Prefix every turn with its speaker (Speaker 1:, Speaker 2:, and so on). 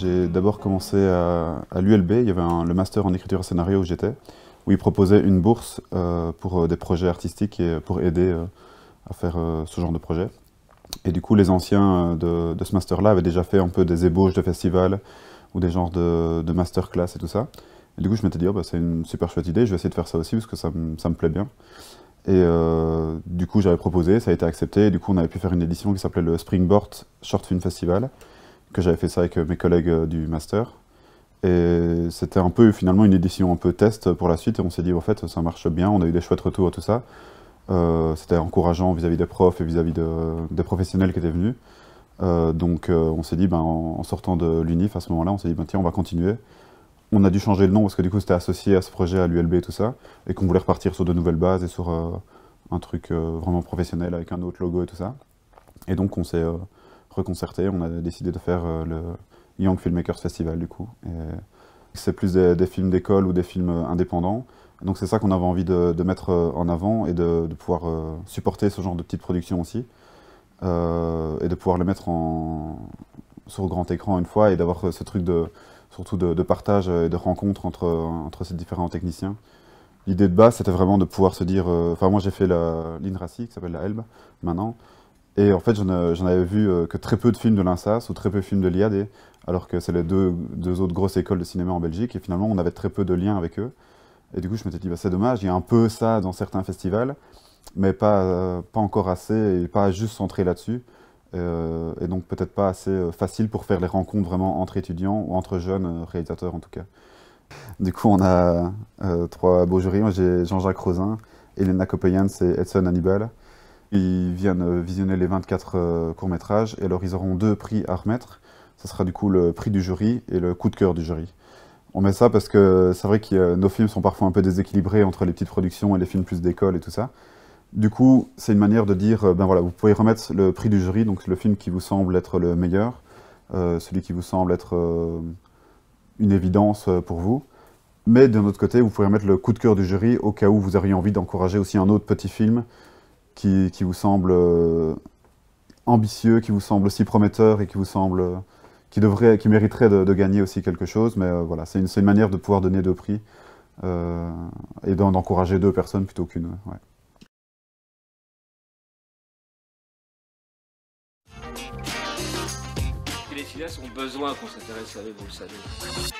Speaker 1: J'ai d'abord commencé à, l'ULB, il y avait le master en écriture et scénario où j'étais, où ils proposaient une bourse euh, pour euh, des projets artistiques et euh, pour aider à faire ce genre de projet. Et du coup, les anciens de, ce master-là avaient déjà fait un peu des ébauches de festivals ou des genres de, masterclass et tout ça. Et du coup, je m'étais dit, oh, bah, c'est une super chouette idée, je vais essayer de faire ça aussi parce que ça, me plaît bien. Et du coup, j'avais proposé, ça a été accepté, et du coup, on avait pu faire une édition qui s'appelait le Springboard Short Film Festival, que j'avais fait ça avec euh, mes collègues euh, du master. Et c'était un peu finalement une édition un peu test pour la suite et on s'est dit en fait ça marche bien, on a eu des chouettes retours à tout ça. Euh, c'était encourageant vis-à-vis des profs et vis-à-vis de, des professionnels qui étaient venus. donc on s'est dit ben, en, sortant de l'UNIF à ce moment-là, on s'est dit ben, tiens on va continuer. On a dû changer le nom parce que du coup c'était associé à ce projet, à l'ULB et tout ça, et qu'on voulait repartir sur de nouvelles bases et sur un truc vraiment professionnel avec un autre logo et tout ça. Et donc on s'est concerté, on a décidé de faire euh, le Young Filmmakers Festival du coup. C'est plus des, films d'école ou des films euh, indépendants. Donc c'est ça qu'on avait envie de, mettre euh, en avant et de, pouvoir supporter ce genre de petites productions aussi. et de pouvoir les mettre en, sur grand écran une fois et d'avoir ce truc de, surtout de, partage et de rencontre entre, entre ces différents techniciens. L'idée de base, c'était vraiment de pouvoir se dire... Enfin, moi, j'ai fait l'INRACI, qui s'appelle la Elbe maintenant. Et en fait, j'en avais vu euh, que très peu de films de l'INSAS ou très peu de films de l'IAD, alors que c'est les deux, autres grosses écoles de cinéma en Belgique, et finalement, on avait très peu de liens avec eux. Et du coup, je m'étais dit, bah, c'est dommage, il y a un peu ça dans certains festivals, mais pas, euh, pas encore assez, et pas juste centré là-dessus. Euh, et donc, peut-être pas assez facile pour faire les rencontres vraiment entre étudiants ou entre jeunes réalisateurs, en tout cas. Du coup, on a trois beaux jurys. Moi, j'ai Jean-Jacques Rosin, Elena Copeyan et Edson Hannibal. Ils viennent euh, visionner les 24 euh, courts-métrages et alors ils auront deux prix à remettre. Ça sera du coup le prix du jury et le coup de cœur du jury. On met ça parce que c'est vrai que euh, nos films sont parfois un peu déséquilibrés entre les petites productions et les films plus d'école et tout ça. Du coup, c'est une manière de dire, ben voilà, vous pouvez remettre le prix du jury, donc le film qui vous semble être le meilleur, celui qui vous semble être une évidence pour vous. Mais d'un autre côté, vous pouvez remettre le coup de cœur du jury au cas où vous auriez envie d'encourager aussi un autre petit film qui, vous semble euh, ambitieux, qui vous semble aussi prometteur et qui vous semble euh, qui, mériterait de, gagner aussi quelque chose. Mais euh, voilà, c'est une, une, manière de pouvoir donner deux prix et d'encourager deux personnes plutôt qu'une. Les filles ont besoin qu'on s'intéresse à le savez.